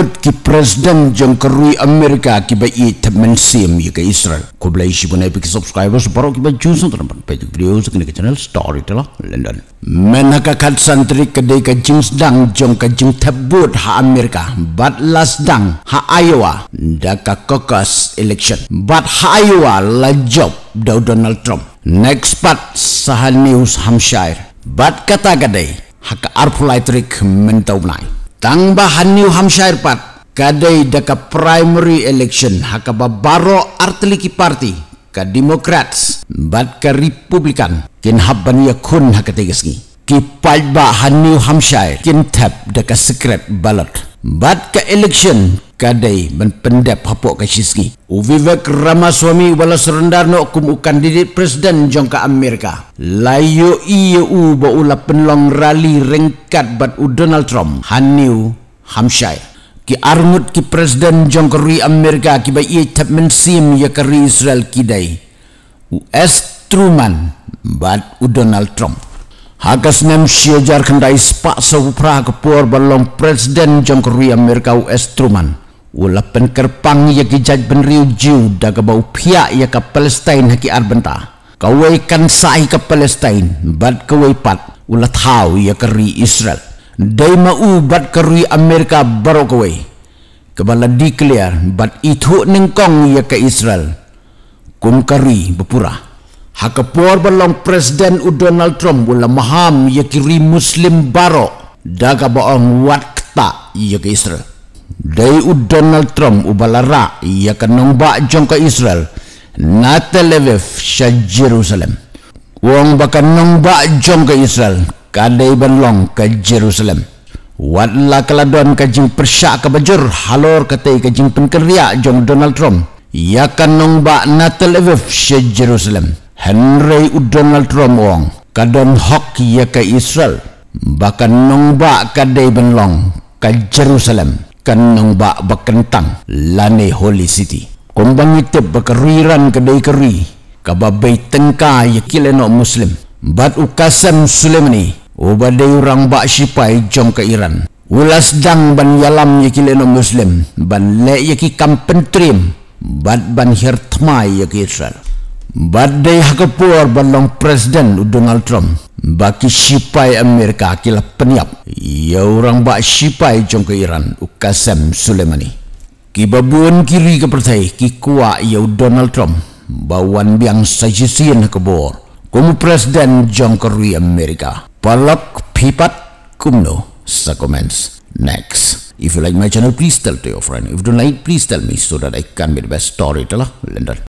Hollywood ki president jong kerui Amerika ki ba i temen siem i ke Israel. Kubla bela i shibun epi ki subscribers baro ki ba jusun tu nampan pe jik video sekini ke channel Story Storyteller London. Men haka kat santri kedai ke jing sedang jong ke jing tebut ha Amerika. Bat las dang ha Iowa da ka caucus election. Bat ha Iowa la job dau Donald Trump. Next part sahal news Hampshire. Bat kata kedai haka arpulaitrik mentau naik. Tangbahan New Hampshire Part kaday daka primary election haka babaro artliki parti ka Democrats bat ka Republican kin habban ya kun haka tegesgi ki palba han New Hampshire kin tap daka secret ballot Bat ke election kadai menpendap hapok ke sisi. Uvivek Ramaswamy wala serendar nak kumu kandidat presiden jangka Amerika. layu iya u baula penlong rali ringkat bat u Donald Trump. Haniu Hamshai. Ki armut ki presiden jangka ri Amerika ki ba iya tap mensim ya kari Israel kidai. U S. Truman bat u Donald Trump. Hakas nem sio jar kendai sepak so pra kepor balong presiden jongkrui Amerika US Truman. Ula pen kerpang ya ki jaj ben riu jiu da ke bau pia ke Palestine haki arbenta. Kawai kan sai ke Palestine bad kawai pat ula tahu ya ke ri Israel. Dai mau bad ke Amerika baro kawai. Kebala declare bad itu nengkong ya ke Israel. Kum ke ri berpura. Hakapuar balong Presiden U Donald Trump wala maham yaki Muslim baro daga baong wakta yaki Israel. Dai U Donald Trump u balara yaka jong jongka Israel na Tel Aviv sya Jerusalem. Wong baka jong jongka Israel kadai balong ke Jerusalem. Wat la kaladuan kajing persyak ke bajur halor katai jing penkeria jong Donald Trump. Yaka nungba na Tel Aviv sya Jerusalem. Henry u Donald Trump wong kadon hok ya ke Israel bahkan nong ba ka dei benlong ke Jerusalem kan nong ba bekentang lane holy city kumbang itu berkeriran ke dei keri ka babai tengka ya kile no muslim bat u kasam sulemani uba dei urang ba jom ke Iran ulas dang ban yalam ya kile no muslim ban le ya ki kam pentrim bat ban hirtmai ya ke Israel Badai hakepur balong presiden Donald Trump baki sipai Amerika kila peniap. Ia orang bak sipai jong ke Iran ukasem Sulemani. Kibabuan kiri kepercayai kikua ia Donald Trump bawan biang sajisian hakepur. Kumu presiden jong ke Rui Amerika. Palak pipat kumno sa comments. Next. If you like my channel, please tell to your friend. If you don't like, please tell me so that I can be the best story. Tell lah,